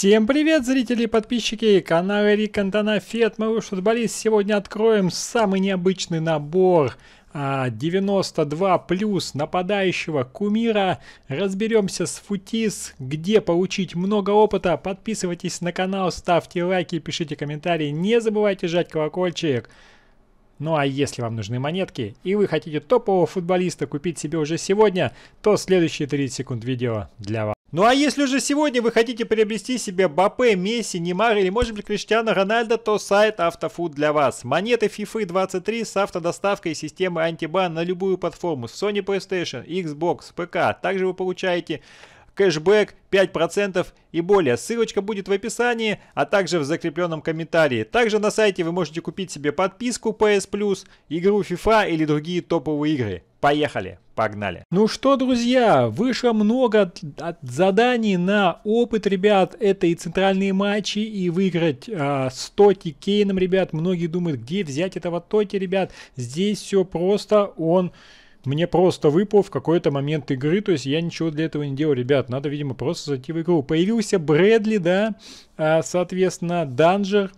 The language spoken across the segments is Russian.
Всем привет, зрители и подписчики канала Рик Антона Фет, мой лучший футболист. Сегодня откроем самый необычный набор 92 а, плюс нападающего кумира. Разберемся с футис, где получить много опыта. Подписывайтесь на канал, ставьте лайки, пишите комментарии. Не забывайте жать колокольчик. Ну а если вам нужны монетки и вы хотите топового футболиста купить себе уже сегодня, то следующие 30 секунд видео для вас. Ну а если уже сегодня вы хотите приобрести себе Бапе, Месси, Немар или может быть Криштиана Рональдо, то сайт Автофуд для вас. Монеты FIFA 23 с автодоставкой системы антибан на любую платформу Sony PlayStation, Xbox, ПК. Также вы получаете кэшбэк 5% и более. Ссылочка будет в описании, а также в закрепленном комментарии. Также на сайте вы можете купить себе подписку PS Plus, игру FIFA или другие топовые игры. Поехали, погнали. Ну что, друзья, вышло много заданий на опыт, ребят. Это и центральные матчи, и выиграть э, с Тоти Кейном, ребят. Многие думают, где взять этого Тоти, ребят. Здесь все просто, он мне просто выпал в какой-то момент игры, то есть я ничего для этого не делал, ребят, надо, видимо, просто зайти в игру. Появился Брэдли, да, а, соответственно, Данжер,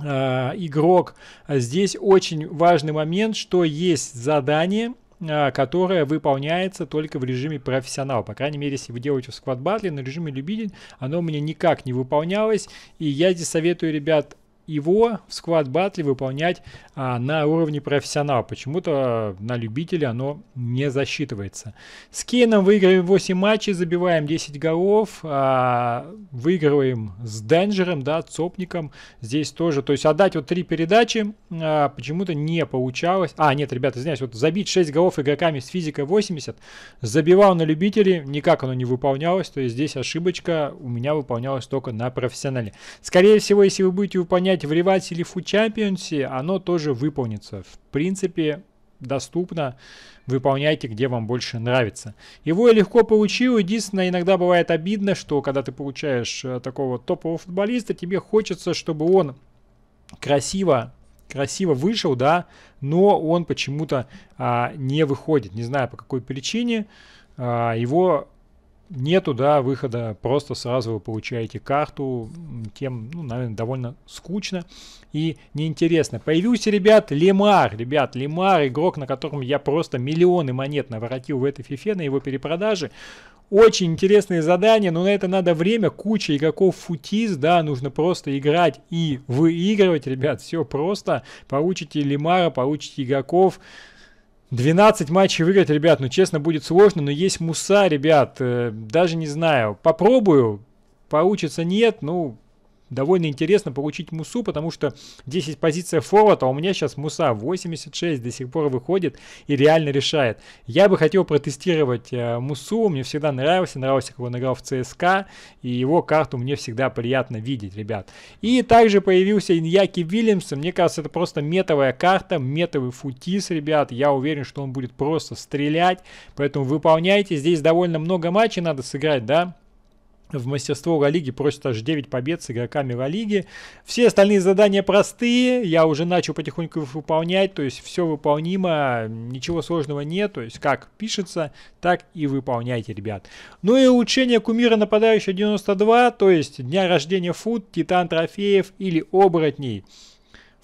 а, игрок. А здесь очень важный момент, что есть задание, а, которая выполняется только в режиме профессионал. По крайней мере, если вы делаете в сквад батле, на режиме любитель оно у меня никак не выполнялось. И я здесь советую, ребят, его в сквад батле выполнять а, на уровне профессионала. Почему-то на любителя оно не засчитывается. С Кейном выигрываем 8 матчей, забиваем 10 голов, а, выигрываем с Денджером, да, Цопником. Здесь тоже, то есть отдать вот три передачи а, почему-то не получалось. А, нет, ребята, извиняюсь, вот забить 6 голов игроками с физикой 80, забивал на любителей, никак оно не выполнялось, то есть здесь ошибочка у меня выполнялась только на профессионале. Скорее всего, если вы будете выполнять поменять в ревате или в Чемпионсе, оно тоже выполнится. В принципе, доступно, выполняйте, где вам больше нравится. Его я легко получил, единственное, иногда бывает обидно, что когда ты получаешь э, такого топового футболиста, тебе хочется, чтобы он красиво красиво вышел, да, но он почему-то а, не выходит, не знаю по какой причине, а, его нету, да, выхода, просто сразу вы получаете карту, тем, ну, наверное, довольно скучно и неинтересно. Появился, ребят, Лемар, ребят, Лемар, игрок, на котором я просто миллионы монет наворотил в этой фифе на его перепродаже. Очень интересные задания, но на это надо время, куча игроков футиз, да, нужно просто играть и выигрывать, ребят, все просто. Получите Лемара, получите игроков, 12 матчей выиграть, ребят, ну честно, будет сложно, но есть Муса, ребят, э, даже не знаю. Попробую, получится нет, ну довольно интересно получить мусу, потому что здесь есть позиция форварда, а у меня сейчас муса 86 до сих пор выходит и реально решает. Я бы хотел протестировать э, мусу, мне всегда нравился, нравился, как он играл в ЦСКА, и его карту мне всегда приятно видеть, ребят. И также появился Иньяки Вильямс, мне кажется, это просто метовая карта, метовый футис, ребят, я уверен, что он будет просто стрелять, поэтому выполняйте, здесь довольно много матчей надо сыграть, да, в мастерство Ла Лиги просит аж 9 побед с игроками Ла Лиги. Все остальные задания простые, я уже начал потихоньку их выполнять, то есть все выполнимо, ничего сложного нет, то есть как пишется, так и выполняйте, ребят. Ну и улучшение кумира нападающего 92, то есть дня рождения фут, титан трофеев или оборотней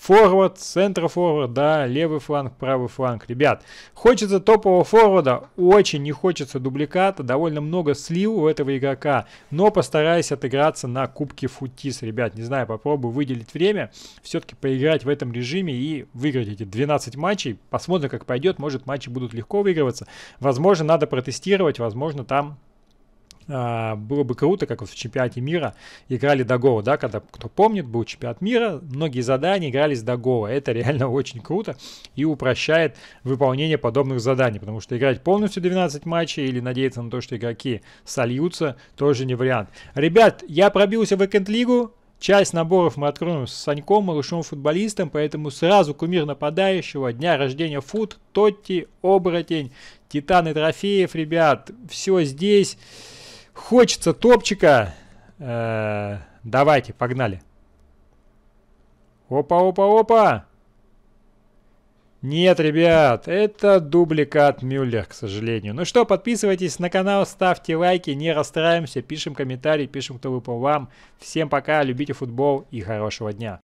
форвард, центр-форвард, да, левый фланг, правый фланг. Ребят, хочется топового форварда, очень не хочется дубликата, довольно много слил у этого игрока, но постараюсь отыграться на кубке футис, ребят, не знаю, попробую выделить время, все-таки поиграть в этом режиме и выиграть эти 12 матчей, посмотрим, как пойдет, может матчи будут легко выигрываться, возможно, надо протестировать, возможно, там а, было бы круто, как вот в чемпионате мира играли до гола, да, когда, кто помнит, был чемпионат мира, многие задания игрались до гола. Это реально очень круто и упрощает выполнение подобных заданий, потому что играть полностью 12 матчей или надеяться на то, что игроки сольются, тоже не вариант. Ребят, я пробился в Экент-лигу, Часть наборов мы откроем с Саньком, малышом футболистом, поэтому сразу кумир нападающего, дня рождения фут, Тотти, оборотень, титаны трофеев, ребят, все здесь. Хочется топчика. Э -э давайте, погнали. Опа-опа-опа. Нет, ребят, это дубликат Мюллер, к сожалению. Ну что, подписывайтесь на канал, ставьте лайки, не расстраиваемся, пишем комментарии, пишем, кто выпал вам. Всем пока, любите футбол и хорошего дня.